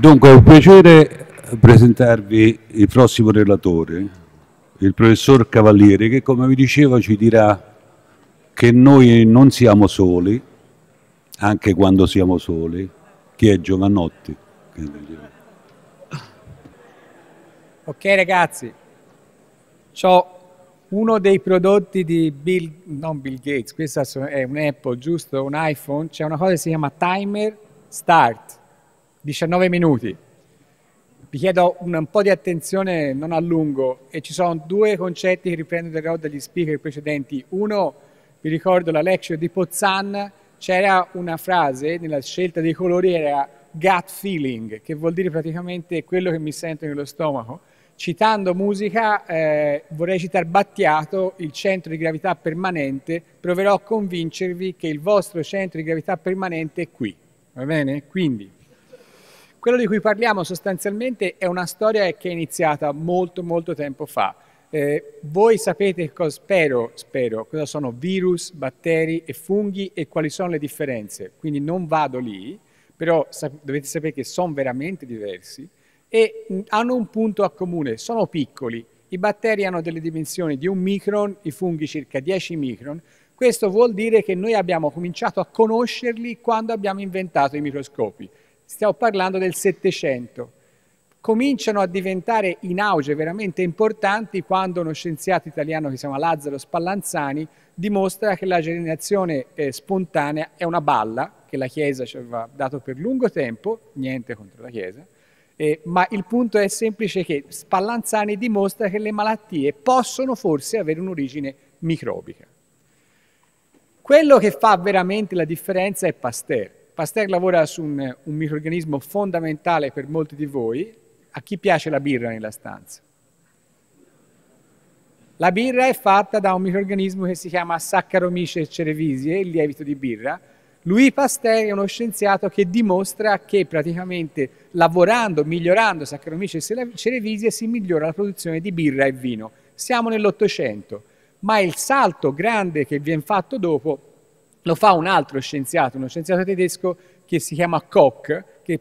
Dunque è un piacere presentarvi il prossimo relatore, il professor Cavalieri, che come vi dicevo ci dirà che noi non siamo soli, anche quando siamo soli. Chi è Giovannotti. Ok ragazzi, ho uno dei prodotti di Bill, non Bill Gates, questa è un Apple, giusto? Un iPhone, c'è una cosa che si chiama Timer Start 19 minuti. Vi chiedo un, un po' di attenzione, non a lungo, e ci sono due concetti che riprenderò dagli speaker precedenti. Uno, vi ricordo la lecture di Pozzan, c'era una frase nella scelta dei colori, era gut feeling, che vuol dire praticamente quello che mi sento nello stomaco. Citando musica, eh, vorrei citare Battiato, il centro di gravità permanente, proverò a convincervi che il vostro centro di gravità permanente è qui, va bene? Quindi, quello di cui parliamo sostanzialmente è una storia che è iniziata molto molto tempo fa. Eh, voi sapete, cosa, spero, spero, cosa sono virus, batteri e funghi e quali sono le differenze, quindi non vado lì, però sa dovete sapere che sono veramente diversi e mm, hanno un punto a comune, sono piccoli. I batteri hanno delle dimensioni di un micron, i funghi circa 10 micron. Questo vuol dire che noi abbiamo cominciato a conoscerli quando abbiamo inventato i microscopi stiamo parlando del Settecento. Cominciano a diventare in auge veramente importanti quando uno scienziato italiano che si chiama Lazzaro Spallanzani dimostra che la generazione eh, spontanea è una balla che la Chiesa ci aveva dato per lungo tempo, niente contro la Chiesa, eh, ma il punto è semplice che Spallanzani dimostra che le malattie possono forse avere un'origine microbica. Quello che fa veramente la differenza è Pasteur Pasteur lavora su un, un microorganismo fondamentale per molti di voi, a chi piace la birra nella stanza. La birra è fatta da un microorganismo che si chiama Saccharomyces cerevisiae, il lievito di birra. Lui Pasteur è uno scienziato che dimostra che praticamente lavorando, migliorando Saccharomyces cerevisiae si migliora la produzione di birra e vino. Siamo nell'Ottocento, ma il salto grande che viene fatto dopo lo fa un altro scienziato, uno scienziato tedesco che si chiama Koch, che,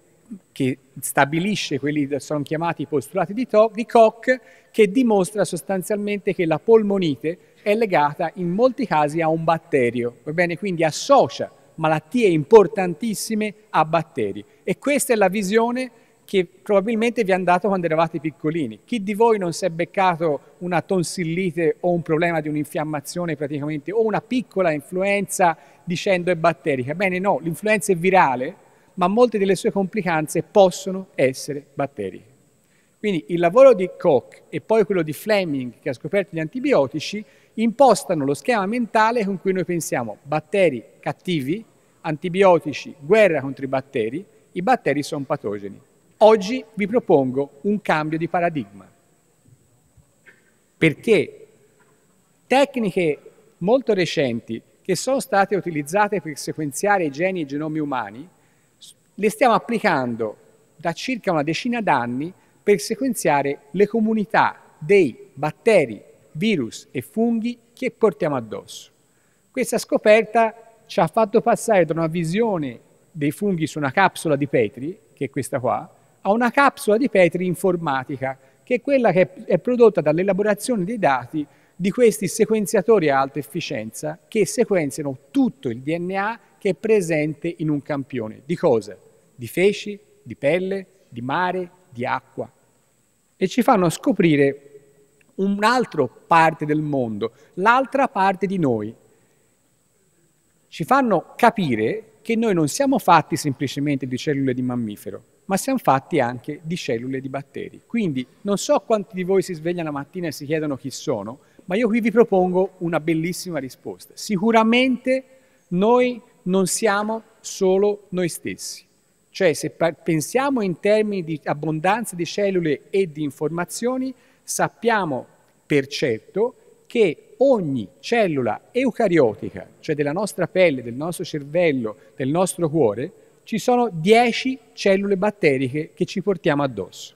che stabilisce quelli che sono chiamati i postulati di, to- di Koch, che dimostra sostanzialmente che la polmonite è legata in molti casi a un batterio, va bene? Quindi associa malattie importantissime a batteri. E questa è la visione che probabilmente vi è andato quando eravate piccolini. Chi di voi non si è beccato una tonsillite o un problema di un'infiammazione praticamente o una piccola influenza dicendo è batterica? Bene no, l'influenza è virale, ma molte delle sue complicanze possono essere batteriche. Quindi il lavoro di Koch e poi quello di Fleming che ha scoperto gli antibiotici impostano lo schema mentale con cui noi pensiamo batteri cattivi, antibiotici, guerra contro i batteri, i batteri sono patogeni. Oggi vi propongo un cambio di paradigma, perché tecniche molto recenti che sono state utilizzate per sequenziare i geni e i genomi umani, le stiamo applicando da circa una decina d'anni per sequenziare le comunità dei batteri, virus e funghi che portiamo addosso. Questa scoperta ci ha fatto passare da una visione dei funghi su una capsula di Petri, che è questa qua, a una capsula di Petri informatica, che è quella che è prodotta dall'elaborazione dei dati di questi sequenziatori a alta efficienza che sequenziano tutto il DNA che è presente in un campione. Di cosa? Di feci, di pelle, di mare, di acqua. E ci fanno scoprire un'altra parte del mondo, l'altra parte di noi. Ci fanno capire che noi non siamo fatti semplicemente di cellule di mammifero, ma siamo fatti anche di cellule e di batteri. Quindi non so quanti di voi si svegliano la mattina e si chiedono chi sono, ma io qui vi propongo una bellissima risposta. Sicuramente noi non siamo solo noi stessi. Cioè se pensiamo in termini di abbondanza di cellule e di informazioni, sappiamo per certo che ogni cellula eucariotica, cioè della nostra pelle, del nostro cervello, del nostro cuore, ci sono 10 cellule batteriche che ci portiamo addosso.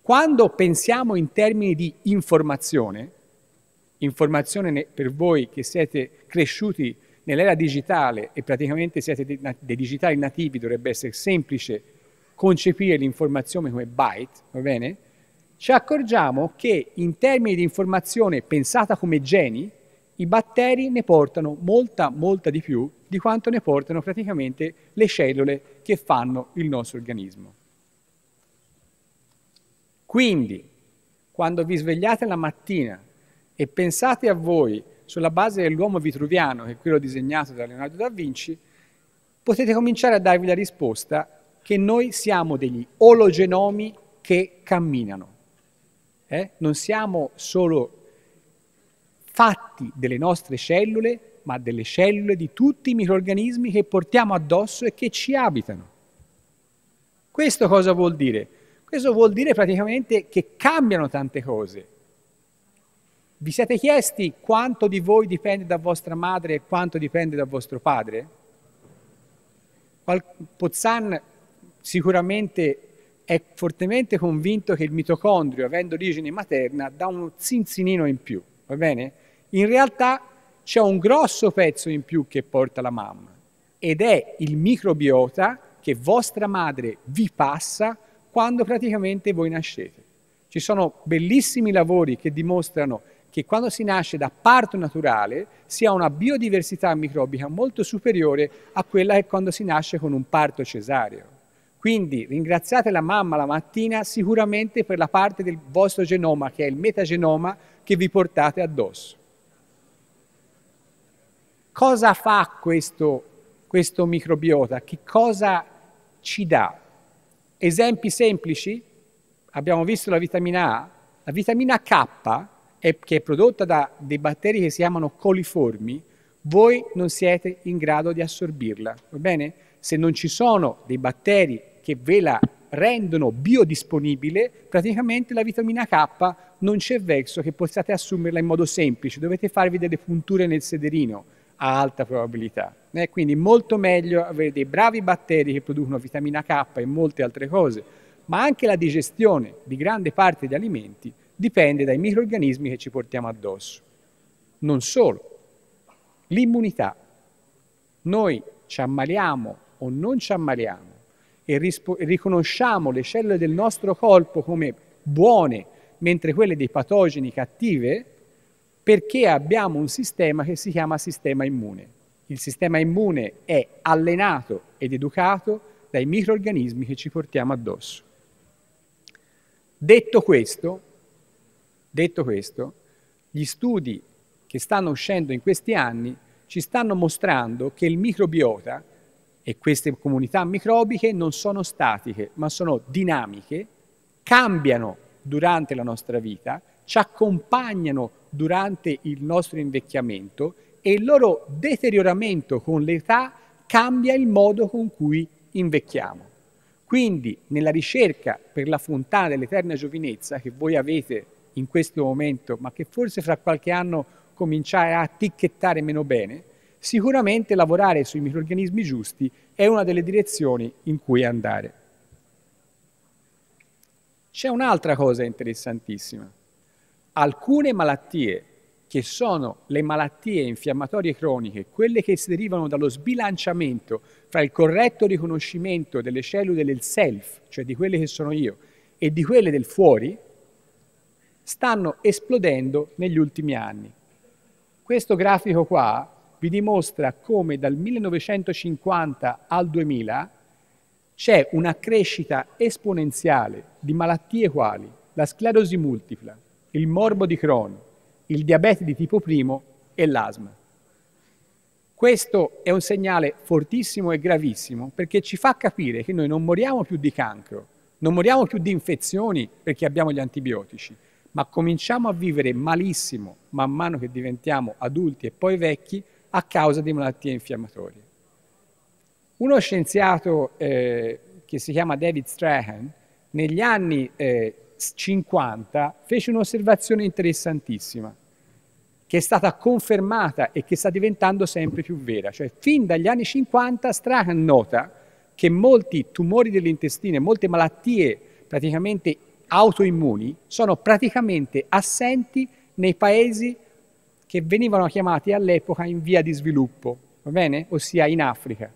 Quando pensiamo in termini di informazione, informazione per voi che siete cresciuti nell'era digitale e praticamente siete dei digitali nativi, dovrebbe essere semplice concepire l'informazione come byte, va bene? Ci accorgiamo che in termini di informazione pensata come geni, i batteri ne portano molta, molta di più di quanto ne portano praticamente le cellule che fanno il nostro organismo. Quindi, quando vi svegliate la mattina e pensate a voi sulla base dell'uomo vitruviano, che è quello disegnato da Leonardo da Vinci, potete cominciare a darvi la risposta che noi siamo degli ologenomi che camminano. Eh? Non siamo solo fatti delle nostre cellule, ma delle cellule di tutti i microrganismi che portiamo addosso e che ci abitano. Questo cosa vuol dire? Questo vuol dire praticamente che cambiano tante cose. Vi siete chiesti quanto di voi dipende da vostra madre e quanto dipende da vostro padre? Pozzan sicuramente è fortemente convinto che il mitocondrio, avendo origine materna, dà un zinzinino in più, va bene? In realtà c'è un grosso pezzo in più che porta la mamma ed è il microbiota che vostra madre vi passa quando praticamente voi nascete. Ci sono bellissimi lavori che dimostrano che quando si nasce da parto naturale si ha una biodiversità microbica molto superiore a quella che quando si nasce con un parto cesareo. Quindi ringraziate la mamma la mattina sicuramente per la parte del vostro genoma, che è il metagenoma, che vi portate addosso. Cosa fa questo, questo microbiota? Che cosa ci dà? Esempi semplici? Abbiamo visto la vitamina A. La vitamina K, è, che è prodotta da dei batteri che si chiamano coliformi, voi non siete in grado di assorbirla, va bene? Se non ci sono dei batteri che ve la rendono biodisponibile, praticamente la vitamina K non c'è verso che possiate assumerla in modo semplice, dovete farvi delle punture nel sederino, a alta probabilità. Eh, quindi molto meglio avere dei bravi batteri che producono vitamina K e molte altre cose, ma anche la digestione di grande parte di alimenti dipende dai microrganismi che ci portiamo addosso. Non solo, l'immunità. Noi ci ammaliamo o non ci ammaliamo e riconosciamo le cellule del nostro corpo come buone, mentre quelle dei patogeni cattive perché abbiamo un sistema che si chiama sistema immune. Il sistema immune è allenato ed educato dai microorganismi che ci portiamo addosso. Detto questo, detto questo, gli studi che stanno uscendo in questi anni ci stanno mostrando che il microbiota e queste comunità microbiche non sono statiche, ma sono dinamiche, cambiano durante la nostra vita, ci accompagnano durante il nostro invecchiamento e il loro deterioramento con l'età cambia il modo con cui invecchiamo. Quindi nella ricerca per la fontana dell'eterna giovinezza che voi avete in questo momento, ma che forse fra qualche anno cominciare a ticchettare meno bene, sicuramente lavorare sui microorganismi giusti è una delle direzioni in cui andare. C'è un'altra cosa interessantissima alcune malattie che sono le malattie infiammatorie croniche, quelle che si derivano dallo sbilanciamento fra il corretto riconoscimento delle cellule del self, cioè di quelle che sono io, e di quelle del fuori, stanno esplodendo negli ultimi anni. Questo grafico qua vi dimostra come dal 1950 al 2000 c'è una crescita esponenziale di malattie quali la sclerosi multipla, il morbo di Crohn, il diabete di tipo primo e l'asma. Questo è un segnale fortissimo e gravissimo perché ci fa capire che noi non moriamo più di cancro, non moriamo più di infezioni perché abbiamo gli antibiotici, ma cominciamo a vivere malissimo man mano che diventiamo adulti e poi vecchi a causa di malattie infiammatorie. Uno scienziato eh, che si chiama David Strahan negli anni eh, 50 fece un'osservazione interessantissima che è stata confermata e che sta diventando sempre più vera. Cioè, fin dagli anni 50 Strahan nota che molti tumori dell'intestino e molte malattie praticamente autoimmuni sono praticamente assenti nei paesi che venivano chiamati all'epoca in via di sviluppo, va bene? Ossia in Africa.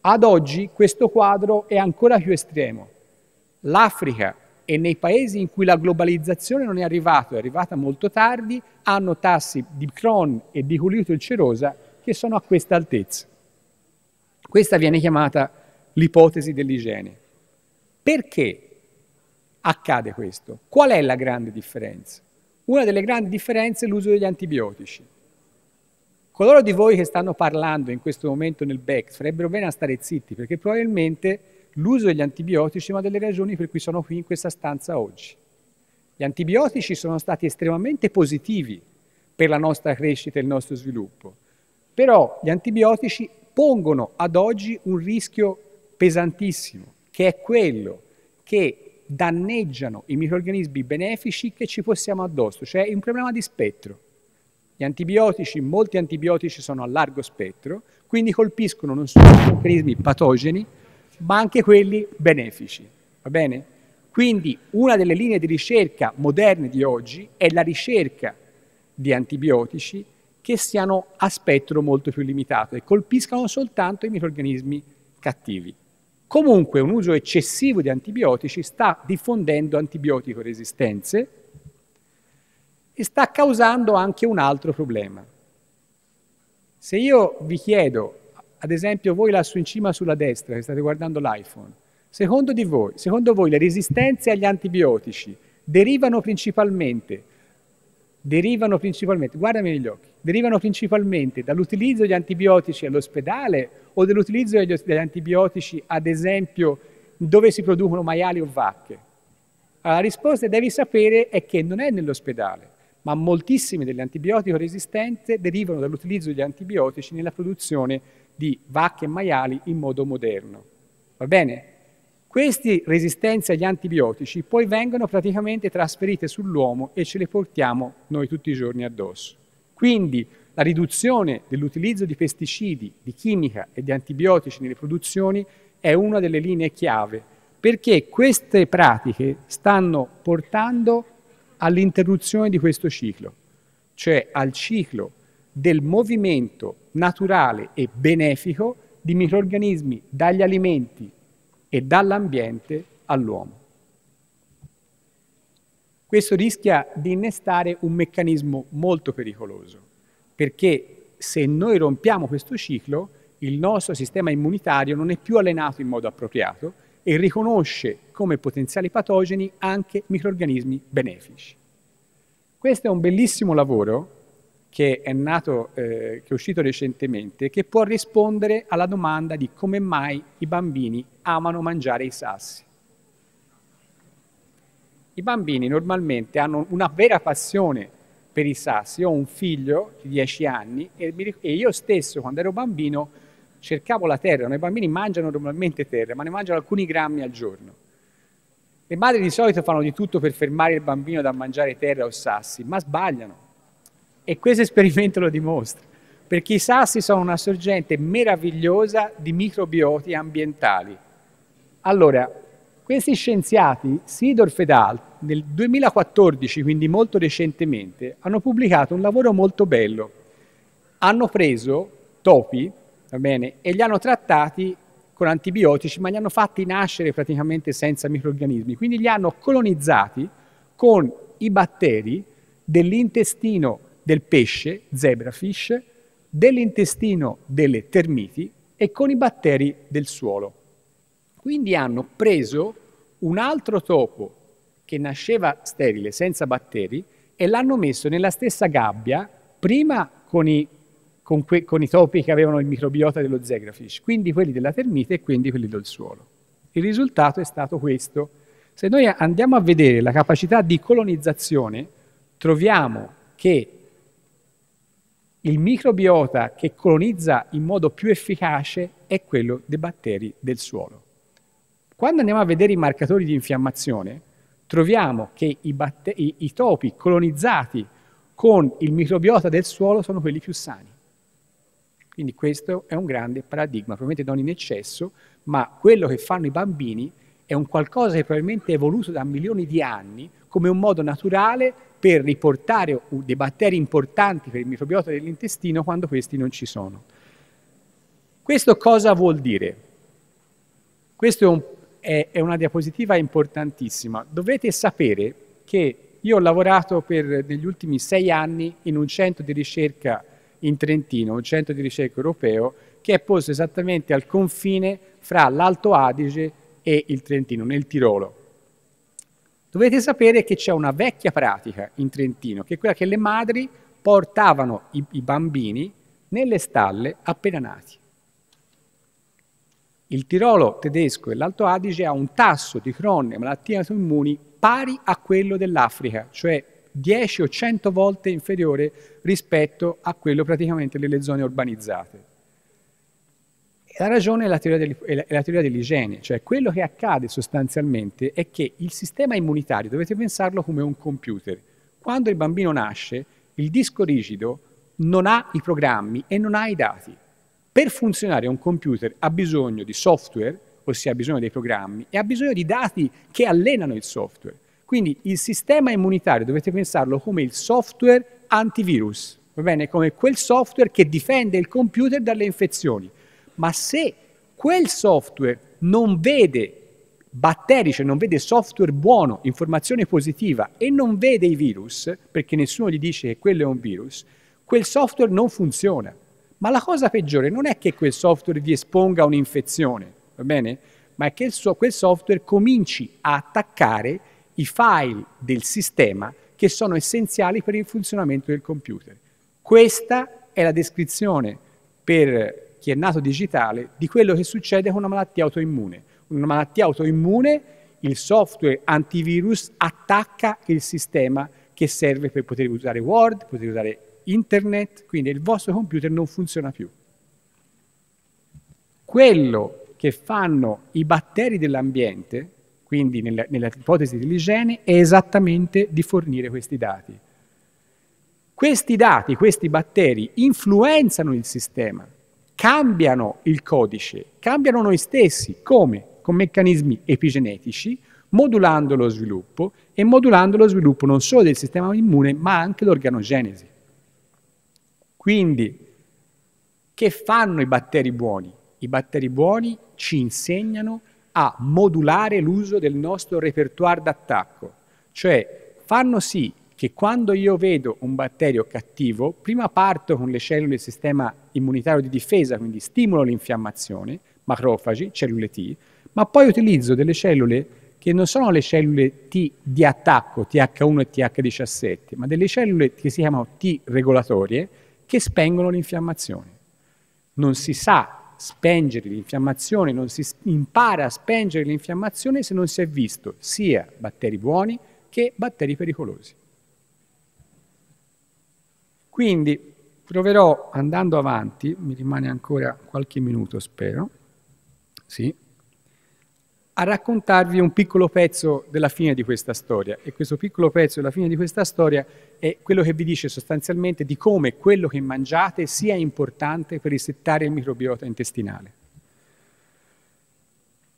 Ad oggi questo quadro è ancora più estremo. L'Africa e nei paesi in cui la globalizzazione non è arrivata, è arrivata molto tardi, hanno tassi di Crohn e di colito ulcerosa che sono a questa altezza. Questa viene chiamata l'ipotesi dell'igiene. Perché accade questo? Qual è la grande differenza? Una delle grandi differenze è l'uso degli antibiotici. Coloro di voi che stanno parlando in questo momento nel BEC farebbero bene a stare zitti perché probabilmente l'uso degli antibiotici è una delle ragioni per cui sono qui in questa stanza oggi. Gli antibiotici sono stati estremamente positivi per la nostra crescita e il nostro sviluppo, però gli antibiotici pongono ad oggi un rischio pesantissimo, che è quello che danneggiano i microrganismi benefici che ci possiamo addosso, cioè è un problema di spettro. Gli antibiotici, molti antibiotici sono a largo spettro, quindi colpiscono non solo i microrganismi patogeni, ma anche quelli benefici, va bene? Quindi una delle linee di ricerca moderne di oggi è la ricerca di antibiotici che siano a spettro molto più limitato e colpiscano soltanto i microrganismi cattivi. Comunque un uso eccessivo di antibiotici sta diffondendo antibiotico resistenze e sta causando anche un altro problema. Se io vi chiedo ad esempio voi lassù in cima sulla destra che state guardando l'iPhone, secondo, voi, secondo voi le resistenze agli antibiotici derivano principalmente, derivano principalmente, guardami negli occhi, derivano principalmente dall'utilizzo degli antibiotici all'ospedale o dall'utilizzo degli, antibiotici ad esempio dove si producono maiali o vacche? la risposta che devi sapere è che non è nell'ospedale, ma moltissime delle antibiotico resistenze derivano dall'utilizzo degli antibiotici nella produzione di vacche e maiali in modo moderno. Va bene? Queste resistenze agli antibiotici poi vengono praticamente trasferite sull'uomo e ce le portiamo noi tutti i giorni addosso. Quindi la riduzione dell'utilizzo di pesticidi, di chimica e di antibiotici nelle produzioni è una delle linee chiave, perché queste pratiche stanno portando all'interruzione di questo ciclo, cioè al ciclo del movimento naturale e benefico di microorganismi dagli alimenti e dall'ambiente all'uomo. Questo rischia di innestare un meccanismo molto pericoloso, perché se noi rompiamo questo ciclo, il nostro sistema immunitario non è più allenato in modo appropriato e riconosce come potenziali patogeni anche microorganismi benefici. Questo è un bellissimo lavoro che è nato, eh, che è uscito recentemente, che può rispondere alla domanda di come mai i bambini amano mangiare i sassi. I bambini normalmente hanno una vera passione per i sassi. Io ho un figlio di 10 anni e, io stesso quando ero bambino cercavo la terra. I bambini mangiano normalmente terra, ma ne mangiano alcuni grammi al giorno. Le madri di solito fanno di tutto per fermare il bambino da mangiare terra o sassi, ma sbagliano. E questo esperimento lo dimostra, perché i sassi sono una sorgente meravigliosa di microbioti ambientali. Allora, questi scienziati, Sidorf ed al, nel 2014, quindi molto recentemente, hanno pubblicato un lavoro molto bello. Hanno preso topi, bene, e li hanno trattati con antibiotici, ma li hanno fatti nascere praticamente senza microrganismi. Quindi li hanno colonizzati con i batteri dell'intestino del pesce, zebrafish, dell'intestino delle termiti e con i batteri del suolo. Quindi hanno preso un altro topo che nasceva sterile, senza batteri, e l'hanno messo nella stessa gabbia, prima con i, con que, con i topi che avevano il microbiota dello zebrafish, quindi quelli della termite e quindi quelli del suolo. Il risultato è stato questo. Se noi andiamo a vedere la capacità di colonizzazione, troviamo che il microbiota che colonizza in modo più efficace è quello dei batteri del suolo. Quando andiamo a vedere i marcatori di infiammazione, troviamo che i, batte- i, i topi colonizzati con il microbiota del suolo sono quelli più sani. Quindi questo è un grande paradigma, probabilmente non in eccesso, ma quello che fanno i bambini è un qualcosa che probabilmente è evoluto da milioni di anni come un modo naturale per riportare dei batteri importanti per il microbiota dell'intestino quando questi non ci sono. Questo cosa vuol dire? Questa è, un, è, è una diapositiva importantissima. Dovete sapere che io ho lavorato per negli ultimi sei anni in un centro di ricerca in Trentino, un centro di ricerca europeo, che è posto esattamente al confine fra l'Alto Adige e il Trentino, nel Tirolo. Dovete sapere che c'è una vecchia pratica in Trentino, che è quella che le madri portavano i, i bambini nelle stalle appena nati. Il Tirolo tedesco e l'Alto Adige ha un tasso di cronne e malattie autoimmuni pari a quello dell'Africa, cioè 10 o 100 volte inferiore rispetto a quello praticamente delle zone urbanizzate. La ragione è la, teoria è la teoria dell'igiene, cioè quello che accade sostanzialmente è che il sistema immunitario, dovete pensarlo come un computer, quando il bambino nasce il disco rigido non ha i programmi e non ha i dati. Per funzionare un computer ha bisogno di software, ossia ha bisogno dei programmi, e ha bisogno di dati che allenano il software. Quindi il sistema immunitario dovete pensarlo come il software antivirus, va bene? Come quel software che difende il computer dalle infezioni ma se quel software non vede batteri, cioè non vede software buono, informazione positiva e non vede i virus, perché nessuno gli dice che quello è un virus, quel software non funziona. Ma la cosa peggiore non è che quel software vi esponga a un'infezione, va bene? Ma è che so- quel software cominci a attaccare i file del sistema che sono essenziali per il funzionamento del computer. Questa è la descrizione per chi è nato digitale di quello che succede con una malattia autoimmune. Una malattia autoimmune, il software antivirus attacca il sistema che serve per poter usare Word, poter usare Internet, quindi il vostro computer non funziona più. Quello che fanno i batteri dell'ambiente, quindi nella, nella ipotesi dell'igiene, è esattamente di fornire questi dati. Questi dati, questi batteri influenzano il sistema cambiano il codice, cambiano noi stessi, come? Con meccanismi epigenetici, modulando lo sviluppo e modulando lo sviluppo non solo del sistema immune, ma anche l'organogenesi. Quindi, che fanno i batteri buoni? I batteri buoni ci insegnano a modulare l'uso del nostro repertoire d'attacco, cioè fanno sì che quando io vedo un batterio cattivo, prima parto con le cellule del sistema immunitario di difesa, quindi stimolo l'infiammazione, macrofagi, cellule T, ma poi utilizzo delle cellule che non sono le cellule T di attacco, TH1 e TH17, ma delle cellule che si chiamano T regolatorie che spengono l'infiammazione. Non si sa spengere l'infiammazione, non si impara a spengere l'infiammazione se non si è visto sia batteri buoni che batteri pericolosi. Quindi proverò andando avanti, mi rimane ancora qualche minuto spero, sì, a raccontarvi un piccolo pezzo della fine di questa storia e questo piccolo pezzo della fine di questa storia è quello che vi dice sostanzialmente di come quello che mangiate sia importante per risettare il microbiota intestinale.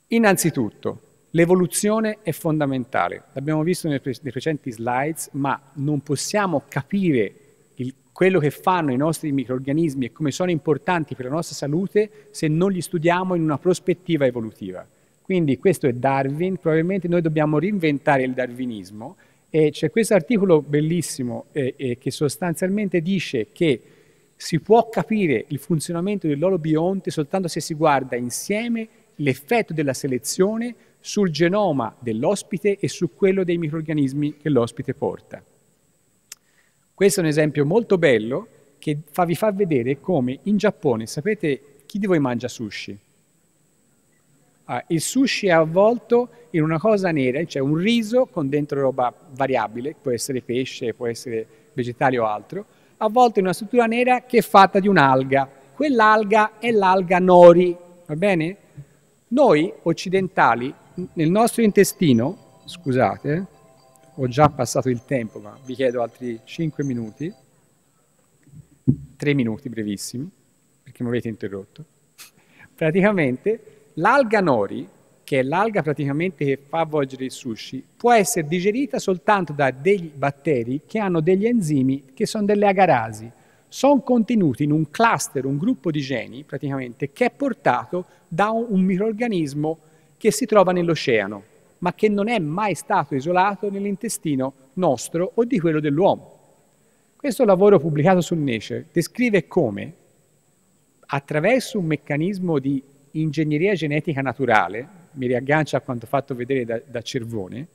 Innanzitutto, l'evoluzione è fondamentale, l'abbiamo visto nei precedenti slides, ma non possiamo capire quello che fanno i nostri microorganismi e come sono importanti per la nostra salute se non li studiamo in una prospettiva evolutiva. Quindi questo è Darwin, probabilmente noi dobbiamo reinventare il darwinismo e c'è questo articolo bellissimo eh, eh, che sostanzialmente dice che si può capire il funzionamento dell'olobionte soltanto se si guarda insieme l'effetto della selezione sul genoma dell'ospite e su quello dei microrganismi che l'ospite porta. Questo è un esempio molto bello che fa, vi fa vedere come in Giappone, sapete chi di voi mangia sushi? Ah, il sushi è avvolto in una cosa nera, cioè un riso con dentro roba variabile, può essere pesce, può essere vegetale o altro, avvolto in una struttura nera che è fatta di un'alga. Quell'alga è l'alga nori, va bene? Noi occidentali, nel nostro intestino, scusate, ho già passato il tempo, ma vi chiedo altri 5 minuti, 3 minuti brevissimi, perché mi avete interrotto. Praticamente l'alga nori, che è l'alga praticamente che fa avvolgere il sushi, può essere digerita soltanto da dei batteri che hanno degli enzimi che sono delle agarasi. Sono contenuti in un cluster, un gruppo di geni praticamente, che è portato da un, un microorganismo che si trova nell'oceano ma che non è mai stato isolato nell'intestino nostro o di quello dell'uomo. Questo lavoro pubblicato su Nature descrive come, attraverso un meccanismo di ingegneria genetica naturale, mi riaggancia a quanto fatto vedere da, da Cervone,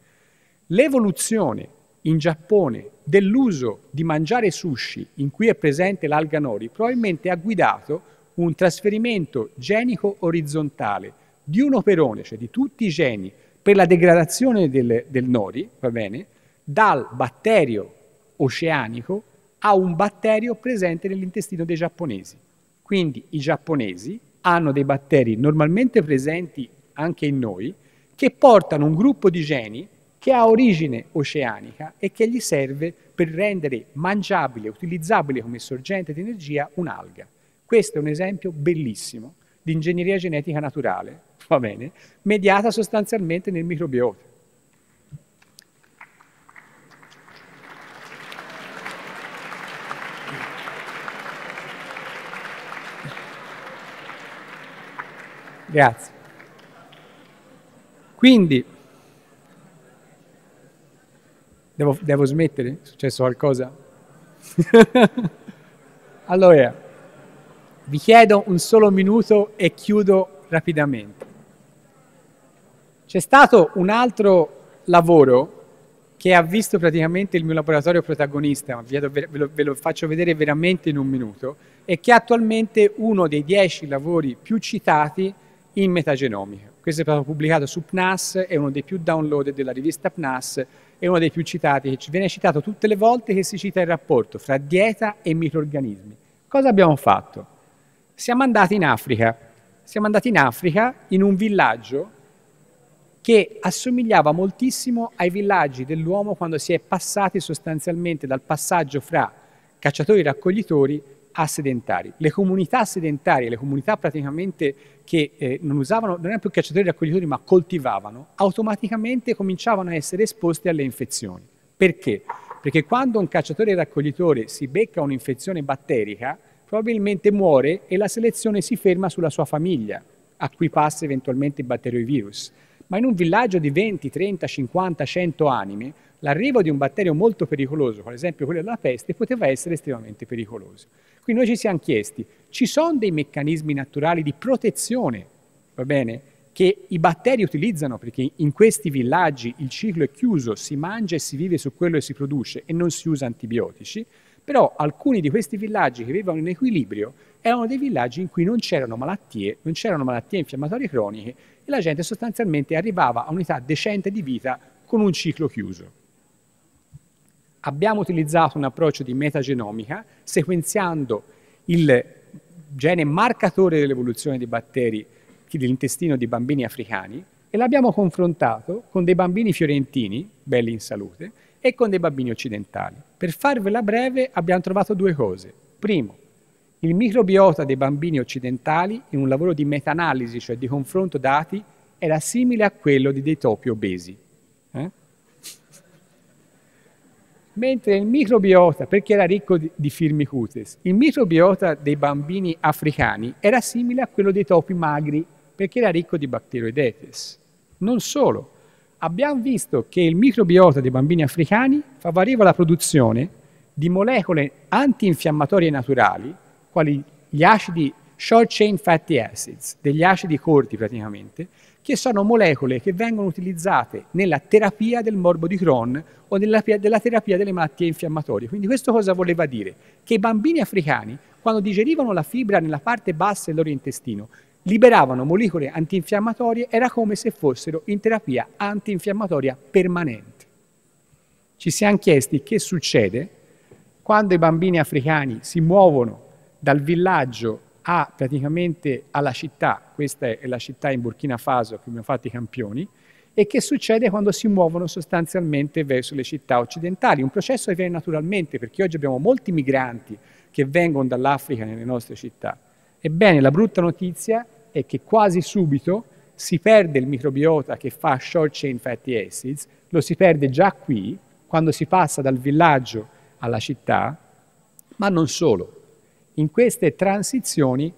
l'evoluzione in Giappone dell'uso di mangiare sushi in cui è presente l'alga nori probabilmente ha guidato un trasferimento genico orizzontale di un operone, cioè di tutti i geni per la degradazione del, del nori, va bene, dal batterio oceanico a un batterio presente nell'intestino dei giapponesi. Quindi i giapponesi hanno dei batteri normalmente presenti anche in noi che portano un gruppo di geni che ha origine oceanica e che gli serve per rendere mangiabile, utilizzabile come sorgente di energia un'alga. Questo è un esempio bellissimo di ingegneria genetica naturale, va bene, mediata sostanzialmente nel microbiota. Grazie. Quindi, devo, devo smettere? È successo qualcosa? allora, vi chiedo un solo minuto e chiudo rapidamente. C'è stato un altro lavoro che ha visto praticamente il mio laboratorio protagonista, ve lo, ve lo faccio vedere veramente in un minuto, e che è attualmente uno dei dieci lavori più citati in metagenomica. Questo è stato pubblicato su PNAS, è uno dei più downloaded della rivista PNAS, è uno dei più citati, che viene citato tutte le volte che si cita il rapporto fra dieta e microorganismi. Cosa abbiamo fatto? siamo andati in Africa. Siamo andati in Africa in un villaggio che assomigliava moltissimo ai villaggi dell'uomo quando si è passati sostanzialmente dal passaggio fra cacciatori e raccoglitori a sedentari. Le comunità sedentarie, le comunità praticamente che eh, non usavano, non erano più cacciatori e raccoglitori ma coltivavano, automaticamente cominciavano a essere esposte alle infezioni. Perché? Perché quando un cacciatore e raccoglitore si becca un'infezione batterica, probabilmente muore e la selezione si ferma sulla sua famiglia, a cui passa eventualmente il batterio virus. Ma in un villaggio di 20, 30, 50, 100 anime, l'arrivo di un batterio molto pericoloso, per esempio quello della peste, poteva essere estremamente pericoloso. Quindi noi ci siamo chiesti, ci sono dei meccanismi naturali di protezione, va bene, che i batteri utilizzano, perché in questi villaggi il ciclo è chiuso, si mangia e si vive su quello e si produce e non si usa antibiotici, però alcuni di questi villaggi che vivevano in equilibrio erano dei villaggi in cui non c'erano malattie, non c'erano malattie infiammatorie croniche e la gente sostanzialmente arrivava a un'età decente di vita con un ciclo chiuso. Abbiamo utilizzato un approccio di metagenomica sequenziando il gene marcatore dell'evoluzione dei batteri dell'intestino di bambini africani e l'abbiamo confrontato con dei bambini fiorentini, belli in salute, e con dei bambini occidentali. Per farvela breve abbiamo trovato due cose. Primo, il microbiota dei bambini occidentali in un lavoro di meta-analisi, cioè di confronto dati, era simile a quello di dei topi obesi. Eh? Mentre il microbiota, perché era ricco di firmicutes, il microbiota dei bambini africani era simile a quello dei topi magri, perché era ricco di bacteroidetes. Non solo, abbiamo visto che il microbiota dei bambini africani favoriva la produzione di molecole antinfiammatorie naturali, quali gli acidi short chain fatty acids, degli acidi corti praticamente, che sono molecole che vengono utilizzate nella terapia del morbo di Crohn o nella, nella terapia delle malattie infiammatorie. Quindi questo cosa voleva dire? Che i bambini africani, quando digerivano la fibra nella parte bassa del loro intestino, liberavano molecole antinfiammatorie, era come se fossero in terapia antinfiammatoria permanente. Ci siamo chiesti che succede quando i bambini africani si muovono dal villaggio a, praticamente alla città, questa è la città in Burkina Faso che abbiamo fatto i campioni, e che succede quando si muovono sostanzialmente verso le città occidentali. Un processo che avviene naturalmente, perché oggi abbiamo molti migranti che vengono dall'Africa nelle nostre città. Ebbene, la brutta notizia è che quasi subito si perde il microbiota che fa short chain fatty acids, lo si perde già qui, quando si passa dal villaggio alla città, ma non solo. In queste transizioni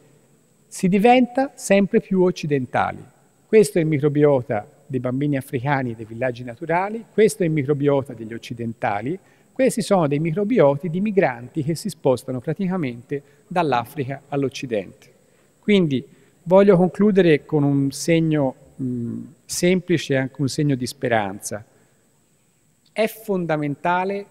si diventa sempre più occidentali. Questo è il microbiota dei bambini africani dei villaggi naturali, questo è il microbiota degli occidentali, questi sono dei microbioti di migranti che si spostano praticamente dall'Africa all'Occidente. Quindi voglio concludere con un segno mh, mm, semplice e anche un segno di speranza. È fondamentale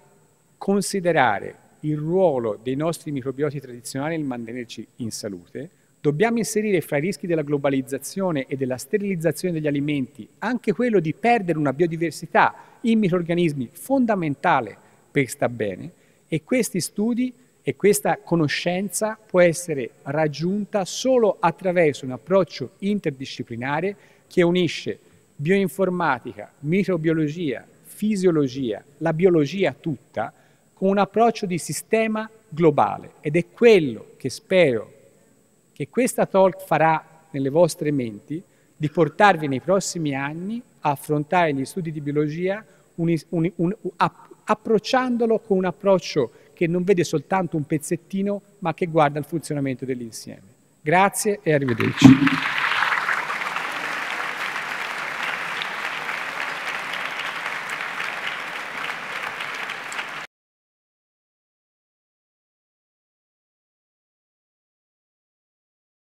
considerare il ruolo dei nostri microbioti tradizionali nel mantenerci in salute, dobbiamo inserire fra i rischi della globalizzazione e della sterilizzazione degli alimenti anche quello di perdere una biodiversità in microorganismi fondamentale per sta bene e questi studi e questa conoscenza può essere raggiunta solo attraverso un approccio interdisciplinare che unisce bioinformatica, microbiologia, fisiologia, la biologia tutta, con un approccio di sistema globale ed è quello che spero che questa talk farà nelle vostre menti di portarvi nei prossimi anni a affrontare gli studi di biologia un, un, un, a, approcciandolo con un approccio che non vede soltanto un pezzettino, ma che guarda il funzionamento dell'insieme. Grazie e arrivederci.